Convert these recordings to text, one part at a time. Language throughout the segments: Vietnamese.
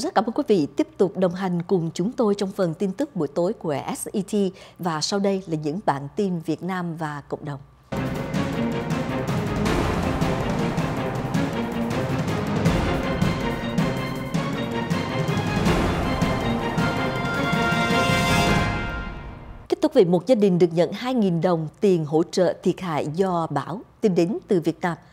Rất cảm ơn quý vị tiếp tục đồng hành cùng chúng tôi trong phần tin tức buổi tối của SET và sau đây là những bản tin Việt Nam và cộng đồng. Kết thúc về một gia đình được nhận 2.000 đồng tiền hỗ trợ thiệt hại do bão, tìm đến từ Việt Nam –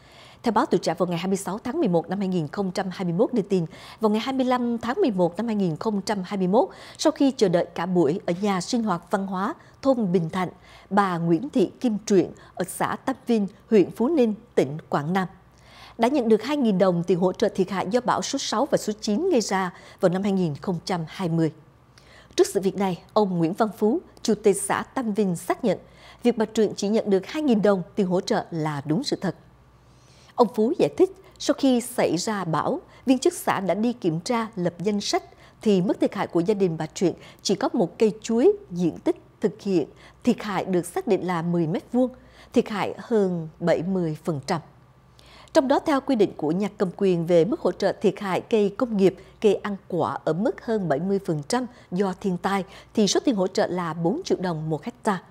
theo báo tuổi trẻ vào ngày 26 tháng 11 năm 2021 đưa tin, vào ngày 25 tháng 11 năm 2021, sau khi chờ đợi cả buổi ở nhà sinh hoạt văn hóa thôn Bình Thạnh, bà Nguyễn Thị Kim Truyện ở xã Tam Vinh, huyện Phú Ninh, tỉnh Quảng Nam đã nhận được 2.000 đồng tiền hỗ trợ thiệt hại do bão số 6 và số 9 gây ra vào năm 2020. Trước sự việc này, ông Nguyễn Văn Phú, Chủ tịch xã Tam Vinh xác nhận, việc bà Truyện chỉ nhận được 2.000 đồng tiền hỗ trợ là đúng sự thật. Ông Phú giải thích, sau khi xảy ra bão, viên chức xã đã đi kiểm tra lập danh sách thì mức thiệt hại của gia đình bà Truyện chỉ có một cây chuối diện tích thực hiện, thiệt hại được xác định là 10 m vuông, thiệt hại hơn 70%. Trong đó theo quy định của nhà cầm quyền về mức hỗ trợ thiệt hại cây công nghiệp, cây ăn quả ở mức hơn 70% do thiên tai thì số tiền hỗ trợ là 4 triệu đồng một hecta.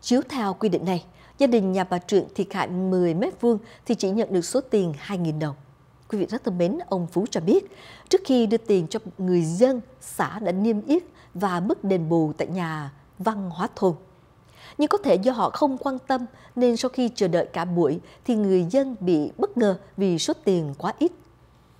Chiếu theo quy định này, Gia đình nhà bà Trượng thiệt hại 10 mét vuông thì chỉ nhận được số tiền 2.000 đồng. Quý vị rất thân mến, ông Phú cho biết, trước khi đưa tiền cho người dân, xã đã niêm yết và mức đền bù tại nhà văn hóa thôn. Nhưng có thể do họ không quan tâm nên sau khi chờ đợi cả buổi thì người dân bị bất ngờ vì số tiền quá ít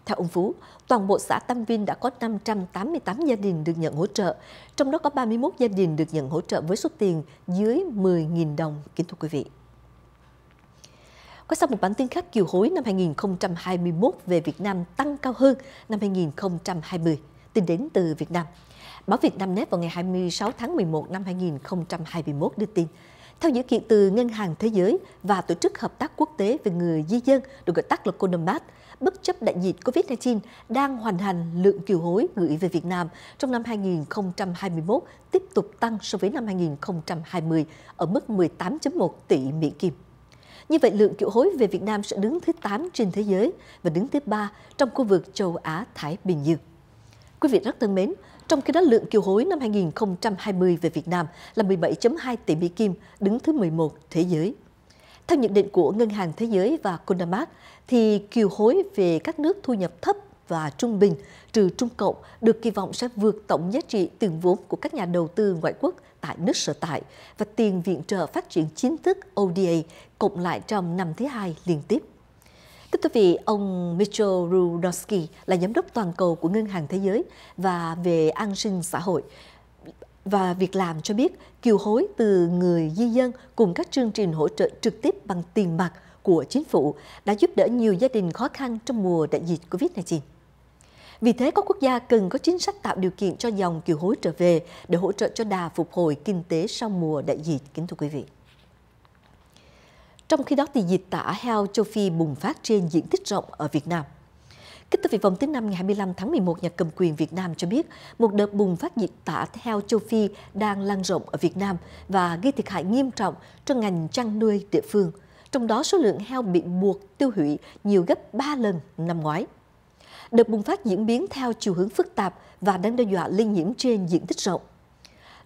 theo ông Phú, toàn bộ xã Tam Vinh đã có 588 gia đình được nhận hỗ trợ, trong đó có 31 gia đình được nhận hỗ trợ với số tiền dưới 10.000 đồng, kính thưa quý vị. Quay sang một bản tin khác kiều hối năm 2021 về Việt Nam tăng cao hơn năm 2020, tin đến từ Việt Nam. Báo Việt Nam Net vào ngày 26 tháng 11 năm 2021 đưa tin theo dữ kiện từ Ngân hàng Thế giới và Tổ chức Hợp tác Quốc tế về người di dân, được gọi tắt là CONAMAT, bất chấp đại dịch COVID-19 đang hoàn thành lượng kiều hối gửi về Việt Nam trong năm 2021 tiếp tục tăng so với năm 2020 ở mức 18.1 tỷ Mỹ Kim. Như vậy, lượng kiều hối về Việt Nam sẽ đứng thứ 8 trên thế giới và đứng thứ 3 trong khu vực châu Á-Thái Bình Dương. Quý vị rất thân mến, trong khi đó, lượng kiều hối năm 2020 về Việt Nam là 17.2 tỷ Mỹ Kim, đứng thứ 11 thế giới. Theo nhận định của Ngân hàng Thế giới và Conamac, thì kiều hối về các nước thu nhập thấp và trung bình, trừ Trung Cộng, được kỳ vọng sẽ vượt tổng giá trị tiền vốn của các nhà đầu tư ngoại quốc tại nước sở tại và tiền viện trợ phát triển chính thức ODA cộng lại trong năm thứ hai liên tiếp. Thưa quý vị, ông Mitchell Rudowski là giám đốc toàn cầu của Ngân hàng Thế giới và về an sinh xã hội và việc làm cho biết kiều hối từ người di dân cùng các chương trình hỗ trợ trực tiếp bằng tiền mặt của chính phủ đã giúp đỡ nhiều gia đình khó khăn trong mùa đại dịch Covid-19. Vì thế, các quốc gia cần có chính sách tạo điều kiện cho dòng kiều hối trở về để hỗ trợ cho đà phục hồi kinh tế sau mùa đại dịch, kính thưa quý vị. Trong khi đó thì dịch tả heo châu Phi bùng phát trên diện tích rộng ở Việt Nam. Kích thước vòng thứ năm ngày 25 tháng 11, nhà cầm quyền Việt Nam cho biết một đợt bùng phát dịch tả heo châu Phi đang lan rộng ở Việt Nam và gây thiệt hại nghiêm trọng cho ngành chăn nuôi địa phương. Trong đó số lượng heo bị buộc tiêu hủy nhiều gấp 3 lần năm ngoái. Đợt bùng phát diễn biến theo chiều hướng phức tạp và đang đe dọa lây nhiễm trên diện tích rộng.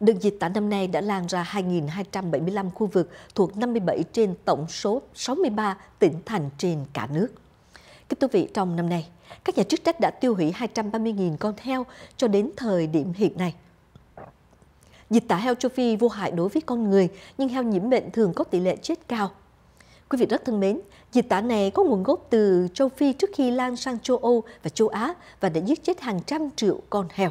Đợt dịch tả năm nay đã lan ra 2.275 khu vực thuộc 57 trên tổng số 63 tỉnh thành trên cả nước. Kính thưa vị, trong năm nay, các nhà chức trách đã tiêu hủy 230.000 con heo cho đến thời điểm hiện nay. Dịch tả heo châu Phi vô hại đối với con người, nhưng heo nhiễm bệnh thường có tỷ lệ chết cao. Quý vị rất thân mến, dịch tả này có nguồn gốc từ châu Phi trước khi lan sang châu Âu và châu Á và đã giết chết hàng trăm triệu con heo.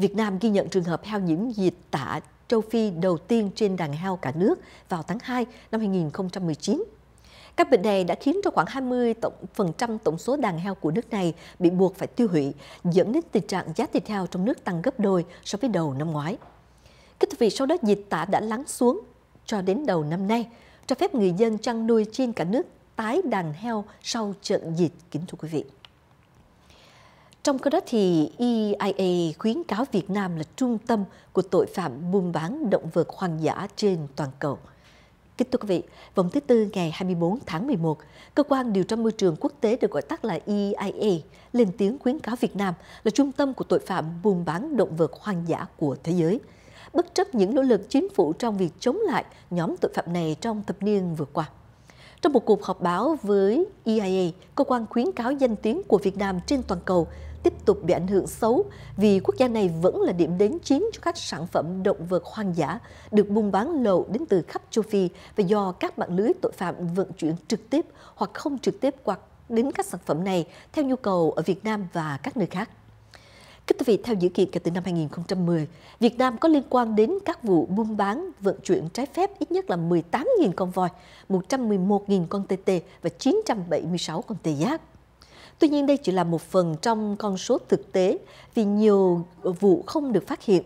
Việt Nam ghi nhận trường hợp heo nhiễm dịch tả châu Phi đầu tiên trên đàn heo cả nước vào tháng 2 năm 2019. Các bệnh này đã khiến cho khoảng 20% tổng, phần trăm tổng số đàn heo của nước này bị buộc phải tiêu hủy, dẫn đến tình trạng giá thịt heo trong nước tăng gấp đôi so với đầu năm ngoái. Kính thưa vị, sau đó dịch tả đã lắng xuống cho đến đầu năm nay, cho phép người dân chăn nuôi trên cả nước tái đàn heo sau trận dịch, kính thưa quý vị. Trong khi đó thì EIA khuyến cáo Việt Nam là trung tâm của tội phạm buôn bán động vật hoang dã trên toàn cầu. Kính thưa quý vị, vòng thứ tư ngày 24 tháng 11, Cơ quan Điều tra Môi trường Quốc tế được gọi tắt là EIA lên tiếng khuyến cáo Việt Nam là trung tâm của tội phạm buôn bán động vật hoang dã của thế giới. Bất chấp những nỗ lực chính phủ trong việc chống lại nhóm tội phạm này trong thập niên vừa qua. Trong một cuộc họp báo với EIA, cơ quan khuyến cáo danh tiếng của Việt Nam trên toàn cầu tiếp tục bị ảnh hưởng xấu vì quốc gia này vẫn là điểm đến chính cho các sản phẩm động vật hoang dã được buôn bán lậu đến từ khắp châu Phi và do các mạng lưới tội phạm vận chuyển trực tiếp hoặc không trực tiếp qua đến các sản phẩm này theo nhu cầu ở Việt Nam và các nơi khác. Kính thưa vị, theo dữ kiện kể từ năm 2010, Việt Nam có liên quan đến các vụ buôn bán, vận chuyển trái phép ít nhất là 18.000 con voi, 111.000 con tê tê và 976 con tê giác. Tuy nhiên đây chỉ là một phần trong con số thực tế vì nhiều vụ không được phát hiện.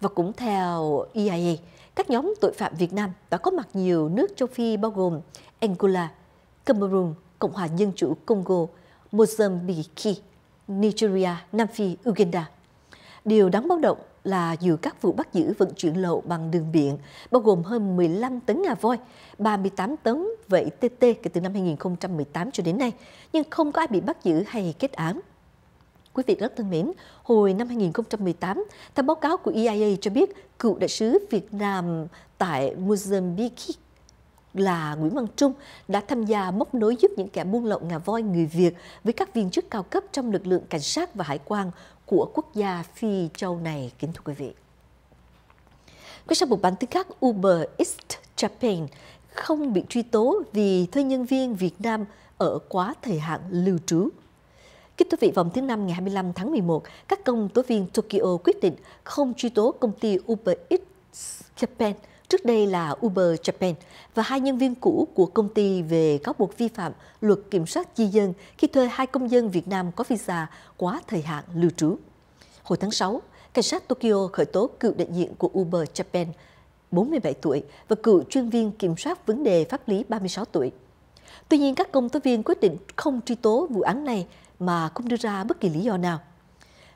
Và cũng theo EIA, các nhóm tội phạm Việt Nam đã có mặt nhiều nước châu Phi bao gồm Angola, Cameroon, Cộng hòa Dân chủ Congo, Mozambique, Nigeria, Nam Phi, Uganda. Điều đáng báo động là giữa các vụ bắt giữ vận chuyển lậu bằng đường biển, bao gồm hơn 15 tấn ngà voi, 38 tấn vẫy TT kể từ năm 2018 cho đến nay, nhưng không có ai bị bắt giữ hay kết án. Quý vị rất thân mến, hồi năm 2018, theo báo cáo của EIA cho biết, cựu đại sứ Việt Nam tại Mozambique là Nguyễn Văn Trung đã tham gia móc nối giúp những kẻ buôn lậu ngà voi người Việt với các viên chức cao cấp trong lực lượng cảnh sát và hải quan của quốc gia Phi châu này, kính thưa quý vị. Quay sang một bản tin khác, Uber East Japan không bị truy tố vì thuê nhân viên Việt Nam ở quá thời hạn lưu trú. Kính thưa vị, vòng thứ năm ngày 25 tháng 11, các công tố viên Tokyo quyết định không truy tố công ty Uber East Japan trước đây là Uber Japan, và hai nhân viên cũ của công ty về cáo buộc vi phạm luật kiểm soát di dân khi thuê hai công dân Việt Nam có visa quá thời hạn lưu trú. Hồi tháng 6, cảnh sát Tokyo khởi tố cựu đại diện của Uber Japan 47 tuổi và cựu chuyên viên kiểm soát vấn đề pháp lý 36 tuổi. Tuy nhiên, các công tố viên quyết định không truy tố vụ án này mà không đưa ra bất kỳ lý do nào.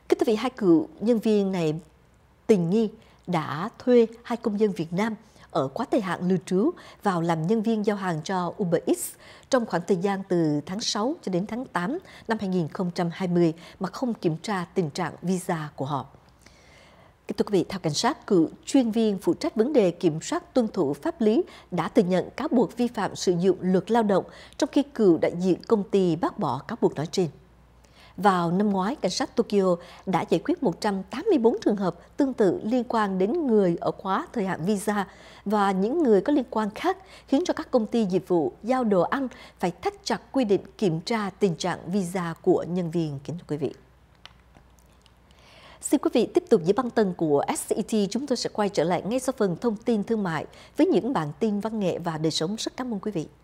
Kính thưa vị, hai cựu nhân viên này tình nghi đã thuê hai công dân Việt Nam ở quá thời hạn lưu trú vào làm nhân viên giao hàng cho Uber Eats trong khoảng thời gian từ tháng 6 cho đến tháng 8 năm 2020 mà không kiểm tra tình trạng visa của họ. Thưa quý vị, theo cảnh sát, cựu chuyên viên phụ trách vấn đề kiểm soát tuân thủ pháp lý đã thừa nhận cáo buộc vi phạm sử dụng luật lao động, trong khi cựu đại diện công ty bác bỏ cáo buộc nói trên. Vào năm ngoái, cảnh sát Tokyo đã giải quyết 184 trường hợp tương tự liên quan đến người ở khóa thời hạn visa và những người có liên quan khác, khiến cho các công ty dịch vụ giao đồ ăn phải thắt chặt quy định kiểm tra tình trạng visa của nhân viên. Kính thưa quý vị. Xin quý vị tiếp tục giữ băng tần của SCT. E chúng tôi sẽ quay trở lại ngay sau phần thông tin thương mại với những bản tin văn nghệ và đời sống. Rất cảm ơn quý vị.